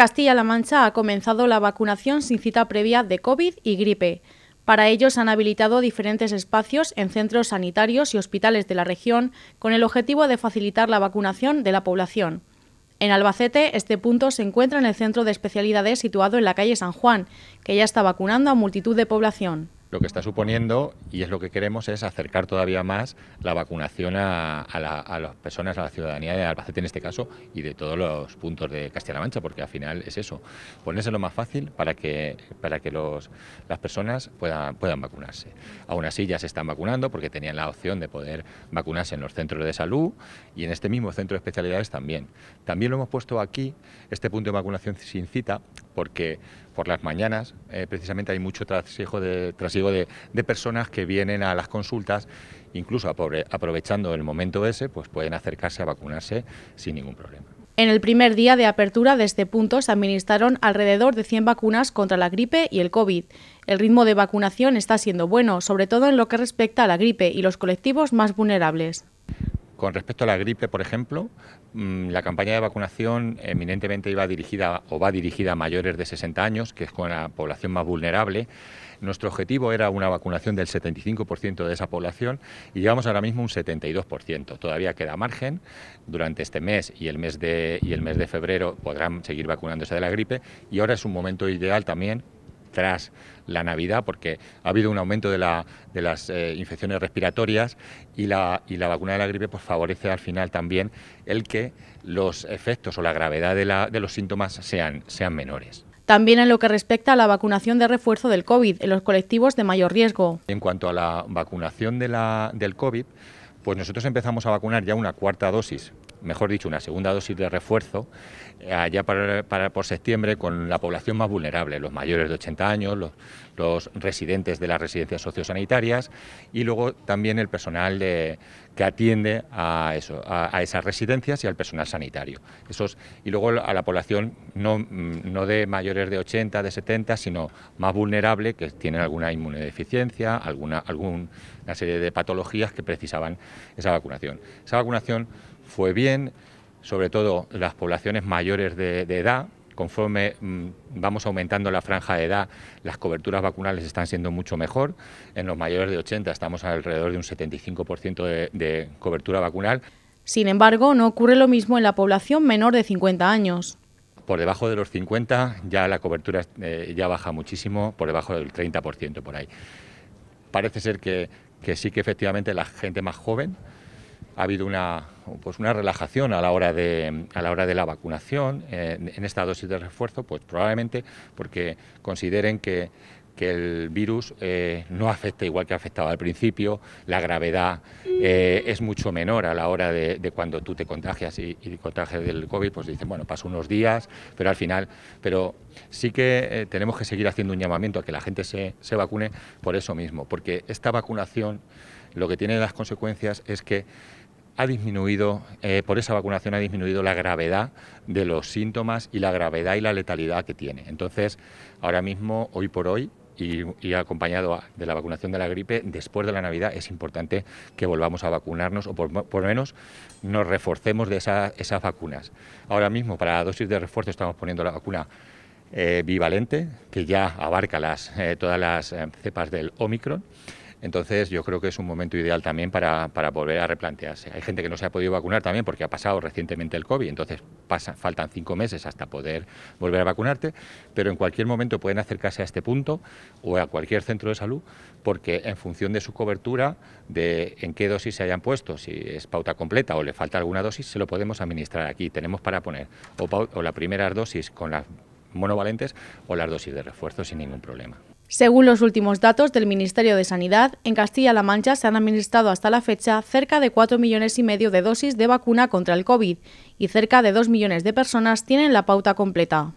Castilla-La Mancha ha comenzado la vacunación sin cita previa de COVID y gripe. Para ello se han habilitado diferentes espacios en centros sanitarios y hospitales de la región con el objetivo de facilitar la vacunación de la población. En Albacete, este punto se encuentra en el centro de especialidades situado en la calle San Juan, que ya está vacunando a multitud de población lo que está suponiendo, y es lo que queremos, es acercar todavía más la vacunación a, las personas, a la ciudadanía de Albacete en este caso, y de todos los puntos de Castilla-La Mancha, porque al final es eso, lo más fácil para que, para que las personas puedan, puedan vacunarse. Aún así ya se están vacunando porque tenían la opción de poder vacunarse en los centros de salud y en este mismo centro de especialidades también. También lo hemos puesto aquí, este punto de vacunación sin cita, porque por las mañanas eh, precisamente hay mucho trasiego de trasiego de, de personas que vienen a las consultas, incluso aprovechando el momento ese, pues pueden acercarse a vacunarse sin ningún problema. En el primer día de apertura de este punto se administraron alrededor de 100 vacunas contra la gripe y el COVID. El ritmo de vacunación está siendo bueno, sobre todo en lo que respecta a la gripe y los colectivos más vulnerables. Con respecto a la gripe, por ejemplo, mm, la campaña de vacunación eminentemente iba dirigida o va dirigida a mayores de 60 años, que es con la población más vulnerable. Nuestro objetivo era una vacunación del 75% de esa población y llevamos ahora mismo un 72%. Todavía queda margen. Durante este mes y el mes de, y el mes de febrero podrán seguir vacunándose de la gripe y ahora es un momento ideal también tras la Navidad, porque ha habido un aumento de, las eh, infecciones respiratorias y la, vacuna de la gripe pues, favorece al final también el que los efectos o la gravedad de, los síntomas sean, sean menores también en lo que respecta a la vacunación de refuerzo del COVID en los colectivos de mayor riesgo. En cuanto a la vacunación del COVID, pues nosotros empezamos a vacunar ya una cuarta dosis mejor dicho, una segunda dosis de refuerzo eh, allá para, por septiembre con la población más vulnerable, los mayores de 80 años, los, residentes de las residencias sociosanitarias y luego también el personal que atiende a, eso, a, esas residencias y al personal sanitario. Esos, y luego a la población no, mm, no de mayores de 80, de 70, sino más vulnerable, que tienen alguna inmunodeficiencia, alguna, alguna serie de patologías que precisaban esa vacunación. Esa vacunación fue bien, sobre todo las poblaciones mayores de, edad, conforme mm, vamos aumentando la franja de edad, las coberturas vacunales están siendo mucho mejor. En los mayores de 80 estamos alrededor de un 75% de, de cobertura vacunal. Sin embargo, no ocurre lo mismo en la población menor de 50 años. Por debajo de los 50 ya la cobertura eh, ya baja muchísimo, por debajo del 30% por ahí. Parece ser que sí que efectivamente la gente más joven ha habido una, pues una relajación a la hora de, a la, hora de la vacunación eh, en esta dosis de refuerzo, pues probablemente porque consideren que, el virus eh, no afecta igual que afectaba al principio, la gravedad eh, es mucho menor a la hora de, cuando tú te contagias y, contagias del COVID, pues dicen, bueno, pasó unos días, pero al final, pero sí que tenemos que seguir haciendo un llamamiento a que la gente se, se vacune por eso mismo, porque esta vacunación lo que tiene las consecuencias es que ha disminuido, eh, por esa vacunación ha disminuido la gravedad de los síntomas y la gravedad y la letalidad que tiene. Entonces, ahora mismo, hoy por hoy, y, acompañado de la vacunación de la gripe, después de la Navidad es importante que volvamos a vacunarnos o por, lo menos nos reforcemos de esas vacunas. Ahora mismo, para dosis de refuerzo, estamos poniendo la vacuna eh, bivalente, que ya abarca las, eh, todas las cepas del Omicron. Entonces, yo creo que es un momento ideal también para, volver a replantearse. Hay gente que no se ha podido vacunar también porque ha pasado recientemente el COVID, entonces faltan cinco meses hasta poder volver a vacunarte, pero en cualquier momento pueden acercarse a este punto o a cualquier centro de salud porque en función de su cobertura, de en qué dosis se hayan puesto, si es pauta completa o le falta alguna dosis, se lo podemos administrar aquí. Tenemos para poner o la primera dosis con las monovalentes o las dosis de refuerzo sin ningún problema. Según los últimos datos del Ministerio de Sanidad, en Castilla-La Mancha se han administrado hasta la fecha cerca de 4 millones y medio de dosis de vacuna contra el COVID y cerca de 2 millones de personas tienen la pauta completa.